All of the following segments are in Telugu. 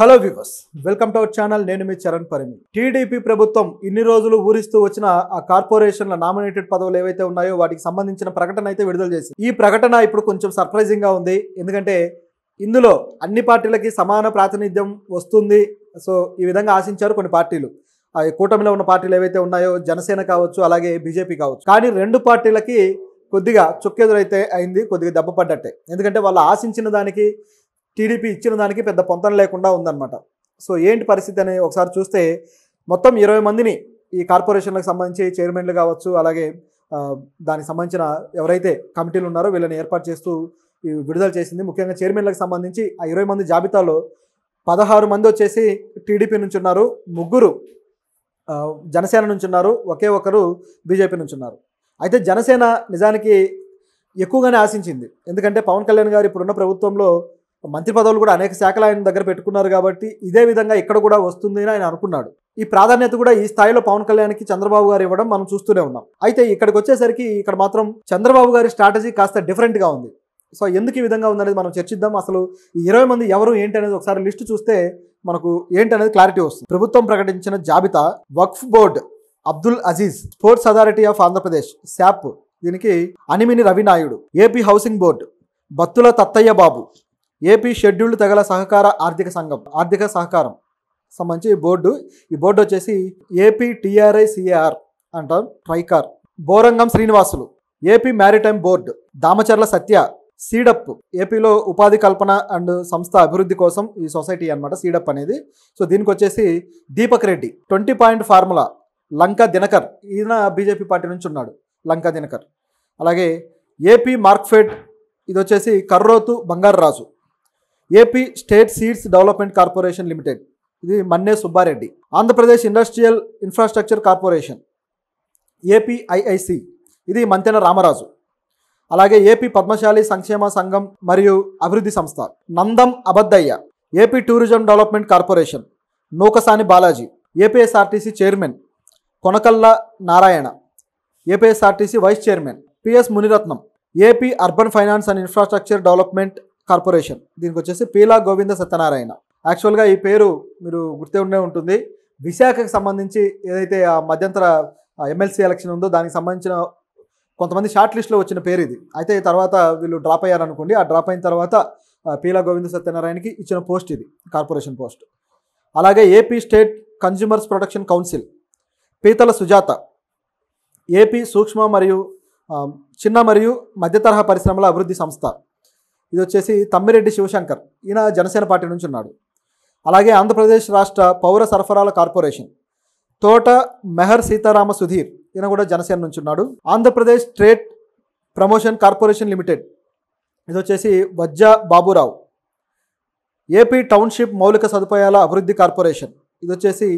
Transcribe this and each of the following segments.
hello viewers welcome to our channel నేను మీ చరణ్ పరిమి టీడీపీ ప్రభుత్వం ఇన్ని రోజులు ఊరిస్తూ వచ్చిన ఆ కార్పొరేషన్ల నామినేటెడ్ పదవులు ఏవైతే ఉన్నాయో వాటికి సంబంధించిన ప్రకటన అయితే విడుదల చేసింది ఈ ప్రకటన ఇప్పుడు కొంచెం సర్ప్రైజింగ్ గా ఉంది ఎందుకంటే ఇందులో అన్ని పార్టీలకి సమాన ప్రాతినిధ్యం వస్తుంది సో ఈ విధంగా ఆశించారు కొన్ని పార్టీలు ఆ కూటమిలో ఉన్న పార్టీలు ఏవైతే ఉన్నాయో జనసేన కావచ్చు అలాగే బీజేపీ కావచ్చు కానీ రెండు పార్టీలకి కొద్దిగా చుక్కెదురైతే అయింది కొద్దిగా దెబ్బపడ్డట్టే ఎందుకంటే వాళ్ళు ఆశించిన దానికి టీడీపీ ఇచ్చిన దానికి పెద్ద పొంతన లేకుండా ఉందన్నమాట సో ఏంటి పరిస్థితి అని ఒకసారి చూస్తే మొత్తం ఇరవై మందిని ఈ కార్పొరేషన్లకు సంబంధించి చైర్మన్లు కావచ్చు అలాగే దానికి సంబంధించిన ఎవరైతే కమిటీలు ఉన్నారో వీళ్ళని ఏర్పాటు చేస్తూ విడుదల చేసింది ముఖ్యంగా చైర్మన్లకు సంబంధించి ఆ ఇరవై మంది జాబితాలో పదహారు మంది వచ్చేసి టీడీపీ నుంచి ఉన్నారు ముగ్గురు జనసేన నుంచి ఉన్నారు ఒకే ఒకరు బీజేపీ నుంచి ఉన్నారు అయితే జనసేన నిజానికి ఎక్కువగానే ఆశించింది ఎందుకంటే పవన్ కళ్యాణ్ గారు ఇప్పుడున్న ప్రభుత్వంలో మంత్రి పదవులు కూడా అనేక శాఖలు ఆయన దగ్గర పెట్టుకున్నారు కాబట్టి ఇదే విధంగా ఇక్కడ కూడా వస్తుంది అని ఆయన అనుకున్నాడు ఈ ప్రాధాన్యత కూడా ఈ స్థాయిలో పవన్ కళ్యాణ్కి చంద్రబాబు గారు ఇవ్వడం మనం చూస్తూనే ఉన్నాం అయితే ఇక్కడికి వచ్చేసరికి ఇక్కడ మాత్రం చంద్రబాబు గారి స్ట్రాటజీ కాస్త డిఫరెంట్గా ఉంది సో ఎందుకు ఈ విధంగా ఉందనేది మనం చర్చిద్దాం అసలు ఈ ఇరవై మంది ఎవరు ఏంటి అనేది ఒకసారి లిస్టు చూస్తే మనకు ఏంటి అనేది క్లారిటీ వస్తుంది ప్రభుత్వం ప్రకటించిన జాబితా Waqf board Abdul Aziz sports authority of Andhra Pradesh SAAP దీనికి Animini Ravi Naidu AP housing board Battula Tatayya Babu AP scheduled తెగల సహకార ఆర్థిక సంఘం ఆర్థిక సహకారం సంబంధించి బోర్డు ఈ బోర్డు వచ్చేసి ఏపీ టీఆర్ఐసిఆర్ అంటారు TRICOR Borangam Srinivasulu AP maritime board Damacharla Satya SEEDAP ఏపీలో ఉపాధి కల్పన అండ్ సంస్థ అభివృద్ధి కోసం ఈ సొసైటీ అనమాట సీడప్ అనేది సో దీనికి వచ్చేసి Deepak Reddy twenty point formula Lanka Dinakar ఈయన బీజేపీ పార్టీ నుంచి ఉన్నాడు లంక దినకర్ అలాగే ఏపీ మార్క్ఫెడ్ ఇది వచ్చేసి Karrothu Bangaru Raju AP state seeds development corporation limited ఇది Manne Subba Reddy Andhra Pradesh industrial infrastructure corporation APIIC ఇది మంతెన రామరాజు అలాగే ఏపీ పద్మశాలి సంక్షేమ సంఘం మరియు అభివృద్ధి సంస్థ Nandam Abaddayya AP tourism development corporation Nukasani Balaji APSRTC chairman Konakalla Narayana APSRTC vice chairman PS Muniratnam AP urban finance and infrastructure development corporation దీనికి వచ్చేసి పీలా గోవింద సత్యనారాయణ యాక్చువల్గా ఈ పేరు మీరు గుర్తే ఉండే ఉంటుంది విశాఖకు సంబంధించి ఏదైతే ఆ మధ్యంతర ఎమ్మెల్సీ ఎలక్షన్ ఉందో దానికి సంబంధించిన కొంతమంది షార్ట్ లిస్ట్లో వచ్చిన పేరు ఇది అయితే తర్వాత వీళ్ళు డ్రాప్ అయ్యారనుకోండి ఆ డ్రాప్ అయిన తర్వాత పీలా గోవింద సత్యనారాయణకి ఇచ్చిన పోస్ట్ ఇది కార్పొరేషన్ పోస్ట్ అలాగే AP state consumers protection council Peethala Sujatha AP సూక్ష్మ మరియు చిన్న మరియు మధ్యతరహా పరిశ్రమల అభివృద్ధి సంస్థ ఇది వచ్చేసి తమ్మిరెడ్డి శివశంకర్ ఈయన జనసేన పార్టీ నుంచి ఉన్నాడు అలాగే ఆంధ్రప్రదేశ్ రాష్ట్ర పౌర సరఫరాల కార్పొరేషన్ తోట మెహర్ సీతారామ సుధీర్ ఈయన కూడా జనసేన నుంచి ఉన్నాడు Andhra Pradesh trade promotion corporation limited ఇది వచ్చేసి వజ్జ బాబురావు ఏపీ టౌన్షిప్ మౌలిక సదుపాయాల అభివృద్ధి కార్పొరేషన్ ఇది వచ్చేసి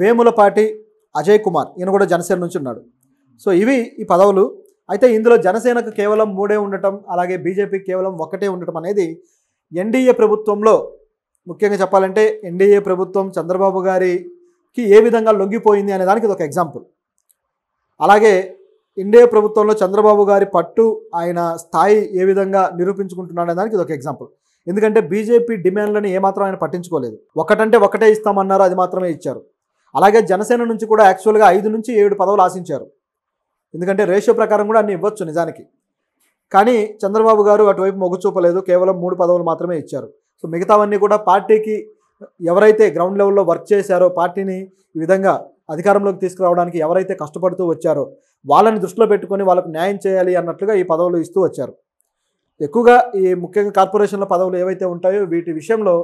వేములపాటి అజయ్ కుమార్ ఈయన కూడా జనసేన నుంచి ఉన్నాడు సో ఇవి ఈ పదవులు అయితే ఇందులో జనసేనకు కేవలం మూడే ఉండటం అలాగే బీజేపీ కేవలం ఒకటే ఉండటం అనేది ఎన్డీఏ ప్రభుత్వంలో ముఖ్యంగా చెప్పాలంటే ఎన్డీఏ ప్రభుత్వం చంద్రబాబు గారికి ఏ విధంగా లొంగిపోయింది అనే దానికి ఇది ఒక ఎగ్జాంపుల్ అలాగే ఎన్డీఏ ప్రభుత్వంలో చంద్రబాబు గారి పట్టు ఆయన స్థాయి ఏ విధంగా నిరూపించుకుంటున్నాడు అనే దానికి ఇది ఒక ఎగ్జాంపుల్ ఎందుకంటే బీజేపీ డిమాండ్లను ఏమాత్రం ఆయన పట్టించుకోలేదు ఒకటంటే ఒకటే ఇస్తామన్నారు అది మాత్రమే ఇచ్చారు అలాగే జనసేన నుంచి కూడా యాక్చువల్గా ఐదు నుంచి ఏడు పదవులు ఆశించారు ఎందుకంటే రేషియో ప్రకారం కూడా అన్ని ఇవ్వచ్చు నిజానికి కానీ చంద్రబాబు గారు అటువైపు మొగ్గు చూపలేదు కేవలం మూడు పదవులు మాత్రమే ఇచ్చారు సో మిగతావన్నీ కూడా పార్టీకి ఎవరైతే గ్రౌండ్ లెవెల్లో వర్క్ చేశారో పార్టీని ఈ విధంగా అధికారంలోకి తీసుకురావడానికి ఎవరైతే కష్టపడుతూ వచ్చారో వాళ్ళని దృష్టిలో పెట్టుకొని వాళ్ళకు న్యాయం చేయాలి అన్నట్లుగా ఈ పదవులు ఇస్తూ వచ్చారు ఎక్కువగా ఈ ముఖ్యంగా కార్పొరేషన్ల పదవులు ఏవైతే ఉంటాయో వీటి విషయంలో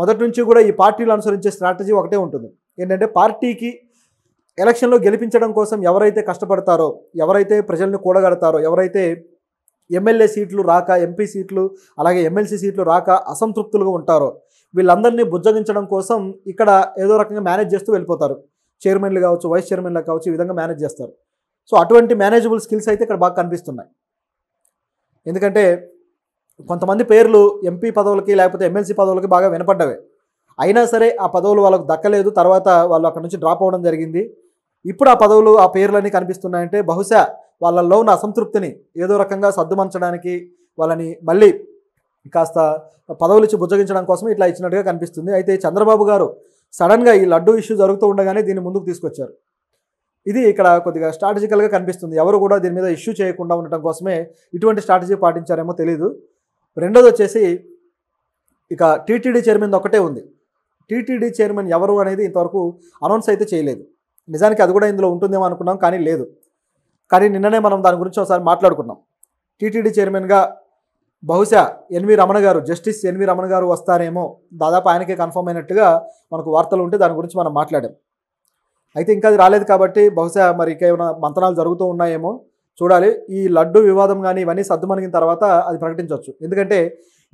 మొదటి నుంచి కూడా ఈ పార్టీలు అనుసరించే స్ట్రాటజీ ఒకటే ఉంటుంది ఏంటంటే పార్టీకి ఎలక్షన్లో గెలిపించడం కోసం ఎవరైతే కష్టపడతారో ఎవరైతే ప్రజల్ని కూడగడతారో ఎవరైతే ఎమ్మెల్యే సీట్లు రాక ఎంపీ సీట్లు అలాగే ఎమ్మెల్సీ సీట్లు రాక అసంతృప్తులుగా ఉంటారో వీళ్ళందరినీ బుజ్జగించడం కోసం ఇక్కడ ఏదో రకంగా మేనేజ్ చేస్తూ వెళ్ళిపోతారు చైర్మన్లు కావచ్చు వైస్ చైర్మన్లు కావచ్చు ఈ విధంగా మేనేజ్ చేస్తారు సో అటువంటి మేనేజబుల్ స్కిల్స్ అయితే ఇక్కడ బాగా కనిపిస్తున్నాయి ఎందుకంటే కొంతమంది పేర్లు ఎంపీ పదవులకి లేకపోతే ఎమ్మెల్సీ పదవులకి బాగా వినపడ్డవే అయినా సరే ఆ పదవులు వాళ్ళకు దక్కలేదు తర్వాత వాళ్ళు అక్కడ నుంచి డ్రాప్ అవ్వడం జరిగింది ఇప్పుడు ఆ పదవులు ఆ పేర్లన్నీ కనిపిస్తున్నాయంటే బహుశా వాళ్ళల్లో ఉన్న అసంతృప్తిని ఏదో రకంగా సర్దుమంచడానికి వాళ్ళని మళ్ళీ కాస్త పదవులు ఇచ్చి బుజ్జగించడం కోసం ఇట్లా ఇచ్చినట్టుగా కనిపిస్తుంది అయితే చంద్రబాబు గారు సడన్గా ఈ లడ్డూ ఇష్యూ జరుగుతూ ఉండగానే దీన్ని ముందుకు తీసుకొచ్చారు ఇది ఇక్కడ కొద్దిగా స్ట్రాటజికల్గా కనిపిస్తుంది ఎవరు కూడా దీని మీద ఇష్యూ చేయకుండా ఉండటం కోసమే ఇటువంటి స్ట్రాటజీ పాటించారేమో తెలియదు రెండోది వచ్చేసి ఇక టీటీడీ చైర్మన్ ఒకటే ఉంది టీటీడీ చైర్మన్ ఎవరు అనేది ఇంతవరకు అనౌన్స్ అయితే చేయలేదు నిజానికి అది కూడా ఇందులో ఉంటుందేమో అనుకున్నాం కానీ లేదు కానీ నిన్ననే మనం దాని గురించి ఒకసారి మాట్లాడుకున్నాం టీటీడీ చైర్మన్గా బహుశా ఎన్వి రమణ గారు జస్టిస్ ఎన్వి రమణ గారు వస్తారేమో దాదాపు ఆయనకే కన్ఫర్మ్ అయినట్టుగా మనకు వార్తలు ఉంటే దాని గురించి మనం మాట్లాడాం అయితే ఇంకా అది రాలేదు కాబట్టి బహుశా మరి ఇంకేమైనా మంతనాలు జరుగుతూ ఉన్నాయేమో చూడాలి ఈ లడ్డు వివాదం కానీ ఇవన్నీ సర్దుమణిగిన తర్వాత అది ప్రకటించవచ్చు ఎందుకంటే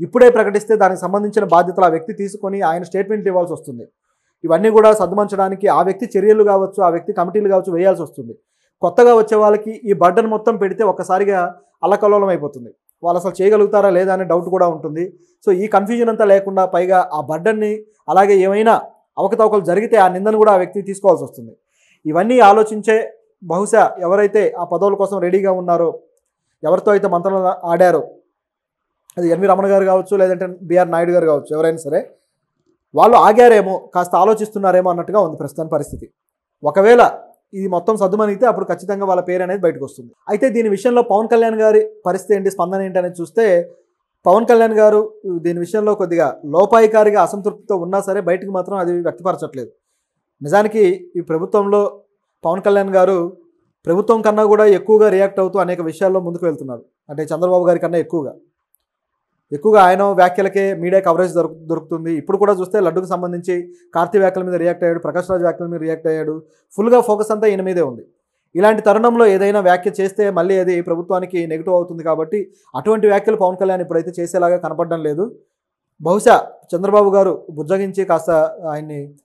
ఇప్పుడే ప్రకటిస్తే దానికి సంబంధించిన బాధ్యతలు ఆ వ్యక్తి తీసుకొని ఆయన స్టేట్మెంట్ ఇవ్వాల్సి వస్తుంది ఇవన్నీ కూడా సద్దుమంచడానికి ఆ వ్యక్తి చర్యలు కావచ్చు ఆ వ్యక్తి కమిటీలు కావచ్చు వేయాల్సి వస్తుంది కొత్తగా వచ్చే వాళ్ళకి ఈ బర్డన్ మొత్తం పెడితే ఒక్కసారిగా అల్లకల్లోలం అయిపోతుంది వాళ్ళు అసలు చేయగలుగుతారా లేదా అనే డౌట్ కూడా ఉంటుంది సో ఈ కన్ఫ్యూజన్ అంతా లేకుండా పైగా ఆ బర్డన్ని అలాగే ఏమైనా అవకతవకలు జరిగితే ఆ నిందను కూడా ఆ వ్యక్తి తీసుకోవాల్సి వస్తుంది ఇవన్నీ ఆలోచించే బహుశా ఎవరైతే ఆ పదవుల కోసం రెడీగా ఉన్నారో ఎవరితో అయితే మంత్రాలు ఆడారో అది ఎన్వి రమణ గారు కావచ్చు లేదంటే బిఆర్ నాయుడు గారు కావచ్చు ఎవరైనా సరే వాళ్ళు ఆగారేమో కాస్త ఆలోచిస్తున్నారేమో అన్నట్టుగా ఉంది ప్రస్తుతం పరిస్థితి ఒకవేళ ఇది మొత్తం సద్దుమనిగితే అప్పుడు ఖచ్చితంగా వాళ్ళ పేరు అనేది బయటకు వస్తుంది అయితే దీని విషయంలో పవన్ కళ్యాణ్ గారి పరిస్థితి ఏంటి స్పందన ఏంటి అనేది చూస్తే పవన్ కళ్యాణ్ గారు దీని విషయంలో కొద్దిగా లోపాయికారిగా అసంతృప్తితో ఉన్నా సరే బయటకు మాత్రం అది వ్యక్తపరచట్లేదు నిజానికి ఈ ప్రభుత్వంలో పవన్ కళ్యాణ్ గారు ప్రభుత్వం కన్నా కూడా ఎక్కువగా రియాక్ట్ అవుతూ అనేక విషయాల్లో ముందుకు వెళ్తున్నారు అంటే చంద్రబాబు గారి కన్నా ఎక్కువగా ఎక్కువగా ఆయన వ్యాఖ్యలకే మీడియా కవరేజ్ దొరు దొరుకుతుంది ఇప్పుడు కూడా చూస్తే లడ్డుకు సంబంధించి కార్తీ వ్యాఖ్యల మీద రియాక్ట్ అయ్యాడు ప్రకాష్ రాజ్ వ్యాఖ్యల మీద రియాక్ట్ అయ్యాడు ఫుల్గా ఫోకస్ అంతా ఈయన మీదే ఉంది ఇలాంటి తరుణంలో ఏదైనా వ్యాఖ్య చేస్తే మళ్ళీ అది ప్రభుత్వానికి నెగిటివ్ అవుతుంది కాబట్టి అటువంటి వ్యాఖ్యలు పవన్ కళ్యాణ్ ఇప్పుడైతే చేసేలాగా కనపడడం లేదు బహుశా చంద్రబాబు గారు బుజ్జగించి కాస్త ఆయన్ని